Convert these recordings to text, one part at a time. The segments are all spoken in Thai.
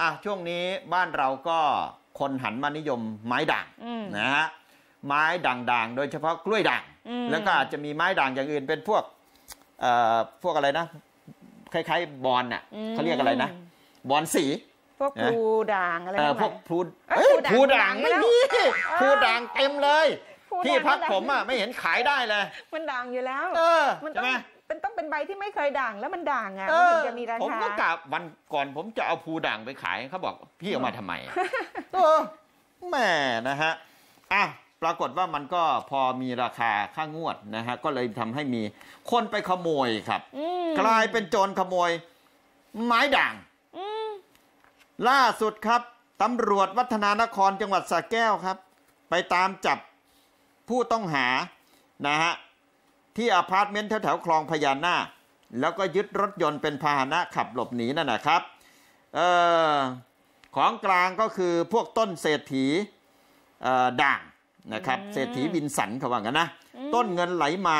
อ่ะช่วงนี้บ้านเราก็คนหันมานิยมไม้ด่างนะฮะ ไม้ด่างๆ โดยเฉพาะกล้วยด่าง แล้วก็อาจจะมีไม้ด่างอย่างอื่นเป็นพวกเอ่อพวกอะไรนะคล้ายๆบอลน่ะเขาเรียกอะไรนะบอลสีพวกพลูด่างอะไรพวกพลูพลูด่างไม่มีพลูด่างเต็มเลยที่พักผมอ่ะ ไม่เห็นขายได้เลย มันด่างอยู่แล้ว เออใช่ไหมเป็นใบที่ไม่เคยด่างแล้วมันด่างอ่ะมันถึงจะมีราคาผมก็กลับวันก่อนผมจะเอาภูด่างไปขายเขาบอกพี่เอามาทำไมเออแหมนะฮะอ่ะปรากฏว่ามันก็พอมีราคาค่างวดนะฮะก็เลยทำให้มีคนไปขโมยครับกลายเป็นโจรขโมย ไม้ด่างล่าสุดครับตำรวจวัฒนานครจังหวัดสระแก้วครับ ไปตามจับผู้ต้องหานะฮะที่อพาร์ตเมนต์แถวๆคลองพญานาคแล้วก็ยึดรถยนต์เป็นพาหนะขับหลบหนีนั่นนะครับออของกลางก็คือพวกต้นเศรษฐีด่างนะครับ เศรษฐีบินสันเขาว่ากันนะ ต้นเงินไหลมา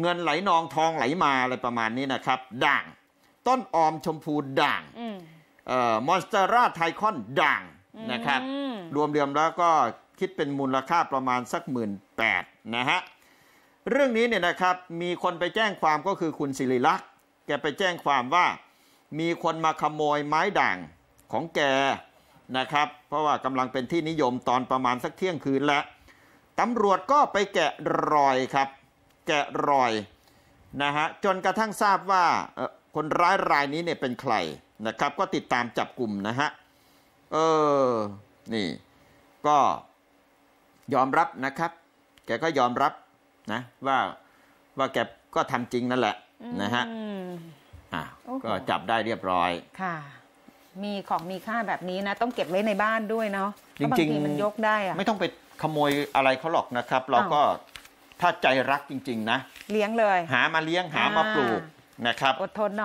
เงินไหลนองทองไหลมาอะไรประมาณนี้นะครับด่างต้นออมชมพูด่างมอนสเตอร่าไทคอนด่างนะครับ รวมเดียมแล้วก็คิดเป็นมูลค่าประมาณสักหมื่นแปดนะฮะเรื่องนี้เนี่ยนะครับมีคนไปแจ้งความก็คือคุณศิริลักษ์แกไปแจ้งความว่า มีคนมาขโมยไม้ด่าง ของแกนะครับเพราะว่ากำลังเป็นที่นิยมตอนประมาณสักเที่ยงคืนแล้วตำรวจก็ไปแกะรอยครับ แกะรอยนะฮะจนกระทั่งทราบว่าคนร้ายรายนี้เนี่ยเป็นใครนะครับก็ติดตามจับกลุ่มนะฮะเออนี่ก็ยอมรับ นะครับแกก็ยอมรับนะว่าว่าแกก็ทำจริงนั่นแหละนะฮะอ่ะก็จับได้เรียบร้อยค่ะ มีของมีค่าแบบนี้นะ ต้องเก็บไว้ในบ้านด้วยเนาะจริงจริงมันยกได้อะไม่ต้องไปขโมยอะไรเขาหรอกนะครับ เราก็ถ้าใจรักจริง ๆ นะ เลี้ยงเลย หามาเลี้ยงหามาปลูกนะครับ อดทนหน่อย